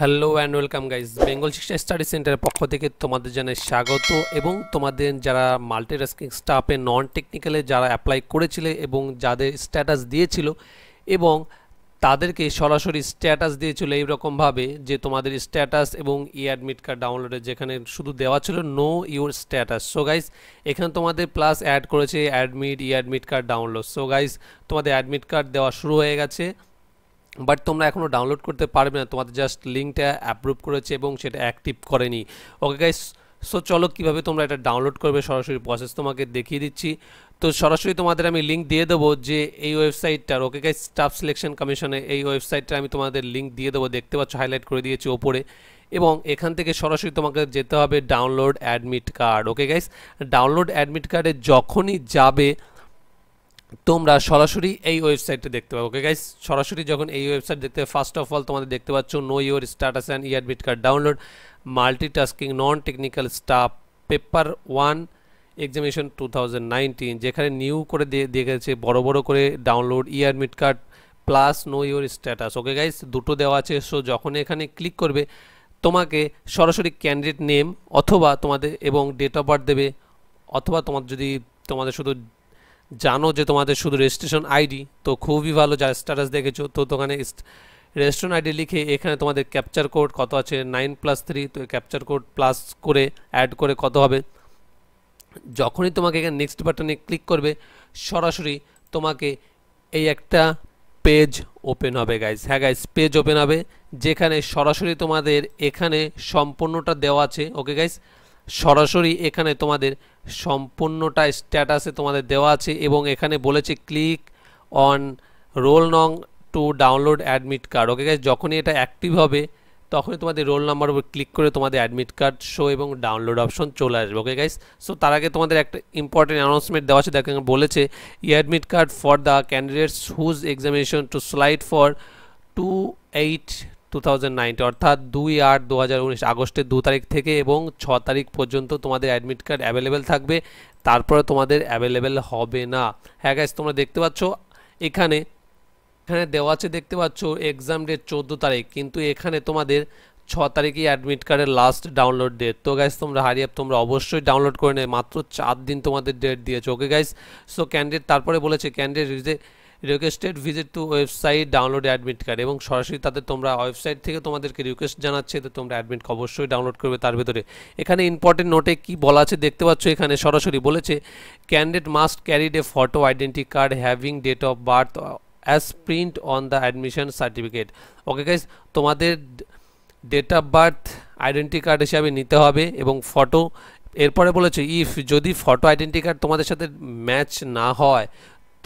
hello and welcome guys Bengal শিক্ষা study সেন্টারের পক্ষ থেকে তোমাদের জানাই স্বাগত এবং তোমাদের যারা মাল্টিটাস্কিং স্টাফে নন টেকনিক্যালে যারা অ্যাপ্লাই করেছিলে এবং যাদের স্ট্যাটাস দিয়েছিল এবং তাদেরকে সরাসরি স্ট্যাটাস দিয়েছিল এইরকমভাবে যে তোমাদের স্ট্যাটাস এবং ই অ্যাডমিট কার্ড ডাউনলোডে যেখানে শুধু দেওয়া ছিল know your status so guys এখানে তোমাদের প্লাস অ্যাড করেছে অ্যাডমিট ই admit card download so guys তোমাদের অ্যাডমিট কার্ড দেওয়া শুরু হয়ে গেছে বাট তোমরা এখনও ডাউনলোড করতে পারবে না তোমাদের জাস্ট লিঙ্কটা অ্যাপ্রুভ করেছে এবং সেটা অ্যাক্টিভ করেনি ওকে গাইস সো চলো কীভাবে তোমরা এটা ডাউনলোড করবে সরাসরি প্রসেস তোমাকে দেখিয়ে দিচ্ছি তো সরাসরি তোমাদের আমি লিঙ্ক দিয়ে দেবো যে এই ওয়েবসাইটটার ওকে গাইস স্টাফ সিলেকশন কমিশনে এই ওয়েবসাইটটা আমি তোমাদের লিঙ্ক দিয়ে দেবো দেখতে পাচ্ছ হাইলাইট করে দিয়েছি ওপরে এবং এখান থেকে সরাসরি তোমাকে যেতে হবে download admit card okay guys download admit কার্ডে যখনই যাবে তোমরা সরাসরি এই ওয়েবসাইটটা দেখতে পাবো ওকে গাইস সরাসরি যখন এই ওয়েবসাইট দেখতে ফার্স্ট অফ অল তোমাদের দেখতে পাচ্ছ নো ইউর স্ট্যাটাস অ্যান্ড বিট card download multitasking non technical staff paper one examination two যেখানে নিউ করে দিয়ে গেছে বড় বড় করে download admit card plus know your status okay guys দুটো দেওয়া আছে সো যখন এখানে ক্লিক করবে তোমাকে সরাসরি ক্যান্ডিডেট নেম অথবা তোমাদের এবং ডেট অফ বার্থ দেবে অথবা তোমার যদি তোমাদের শুধু জানো যে তোমাদের শুধু রেজিস্ট্রেশন আইডি তো খুবই ভালো যা স্ট্যাটাস দেখেছো তো দোকানে রেজিস্ট্রেশন আইডি লিখে এখানে তোমাদের ক্যাপচার কোড কত আছে নাইন প্লাস থ্রি তো ক্যাপচার কোড প্লাস করে অ্যাড করে কত হবে যখনই তোমাকে এখানে নেক্সট বাটনে ক্লিক করবে সরাসরি তোমাকে এই একটা পেজ ওপেন হবে গাইজ হ্যাঁ গাইজ পেজ ওপেন হবে যেখানে সরাসরি তোমাদের এখানে সম্পূর্ণটা দেওয়া আছে ওকে গাইজ সরাসরি এখানে তোমাদের সম্পূর্ণটা স্ট্যাটাসে তোমাদের দেওয়া আছে এবং এখানে বলেছে ক্লিক অন রোল নং to download admit card okay guys যখনই এটা অ্যাক্টিভ হবে তখনই তোমাদের রোল নাম্বার উপর ক্লিক করে তোমাদের অ্যাডমিট কার্ড শো এবং ডাউনলোড অপশন চলে আসবে ওকে গাইস সো তার আগে তোমাদের একটা ইম্পর্টেন্ট অ্যানাউন্সমেন্ট দেওয়া আছে দেখেন বলেছে e admit card for the candidates whose examination to slide for two eight two অর্থাৎ দুই আট দু আগস্টের দু তারিখ থেকে এবং ছ তারিখ পর্যন্ত তোমাদের অ্যাডমিট কার্ড অ্যাভেলেবেল থাকবে তারপরে তোমাদের অ্যাভেলেবেল হবে না হ্যাঁ গাইজ তোমরা দেখতে পাচ্ছ এখানে এখানে দেওয়া আছে দেখতে পাচ্ছ এক্সাম ডেট চোদ্দো তারিখ কিন্তু এখানে তোমাদের ছ তারিখই অ্যাডমিট কার্ডের লাস্ট ডাউনলোড ডেট তো গাইজ তোমরা হারিয়ে তোমরা অবশ্যই ডাউনলোড করে নেবে মাত্র চার দিন তোমাদের ডেট দিয়েছে ওকে গাইজ সো ক্যান্ডিডেট তারপরে বলেছে candidate requested visit to website download admit card এবং সরাসরি তাদের তোমরা ওয়েবসাইট থেকে তোমাদেরকে রিকোয়েস্ট জানাচ্ছে তো তোমরা অ্যাডমিট অবশ্যই ডাউনলোড করবে তার ভিতরে এখানে ইম্পর্টেন্ট নোটে কি বলা আছে দেখতে পাচ্ছ এখানে সরাসরি বলেছে candidate must carried a photo identity card having date of birth as print on the admission certificate okay guys তোমাদের date of birth identity card হিসাবে নিতে হবে এবং ফটো এরপরে বলেছে ইফ যদি ফটো আইডেন্টি কার্ড তোমাদের সাথে ম্যাচ না হয়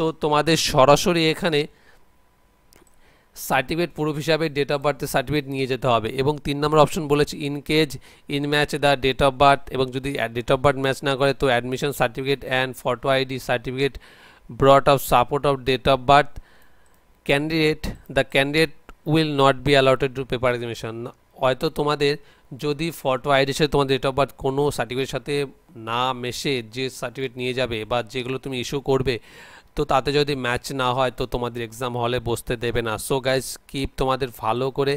তো তোমাদের সরাসরি এখানে সার্টিফিকেট প্রুফ হিসাবে ডেট অফ বার্থের সার্টিফিকেট নিয়ে যেতে হবে এবং তিন নম্বর অপশন বলেছে in case in match the date of birth এবং যদি ডেট অফ বার্থ ম্যাচ না করে তো admission certificate and photo ID certificate broad of support of date of birth candidate the candidate will not be allotted to paper examination হয়তো তোমাদের যদি photo আইডির সাথে তোমাদের ডেট অফ বার্থ কোনো সার্টিফিকেটের সাথে না মেশে যে সার্টিফিকেট নিয়ে যাবে বা যেগুলো তুমি ইস্যু করবে তো তাতে যদি ম্যাচ না হয় তো তোমাদের এক্সাম হলে বসতে দেবে না সো গাইজ কিপ তোমাদের ভালো করে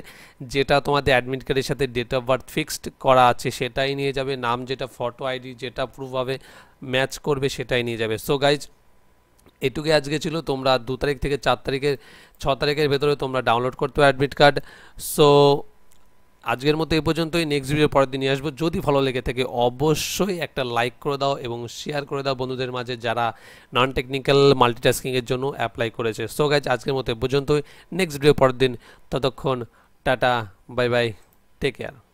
যেটা তোমাদের অ্যাডমিট কার্ডের সাথে ডেট অফ বার্থ ফিক্সড করা আছে সেটাই নিয়ে যাবে নাম যেটা ফটো আইডি যেটা প্রুফ হবে ম্যাচ করবে সেটাই নিয়ে যাবে সো গাইজ এটুকুই আজকে ছিল তোমরা দু তারিখ থেকে চার তারিখের ছ তারিখের ভেতরে তোমরা ডাউনলোড করতে অ্যাডমিট কার্ড সো আজকের মতো এ পর্যন্তই নেক্সট ভিডিও পরের দিন নিয়ে আসবো যদি ভালো লেগে থাকে অবশ্যই একটা লাইক করে দাও এবং শেয়ার করে দাও বন্ধুদের মাঝে যারা নন টেকনিক্যাল মাল্টিটাস্কিংয়ের জন্য অ্যাপ্লাই করেছে সো গাইজ আজকের মতো এ পর্যন্তই নেক্সট ভিডিও পরের দিন ততক্ষণ tata bye bye take care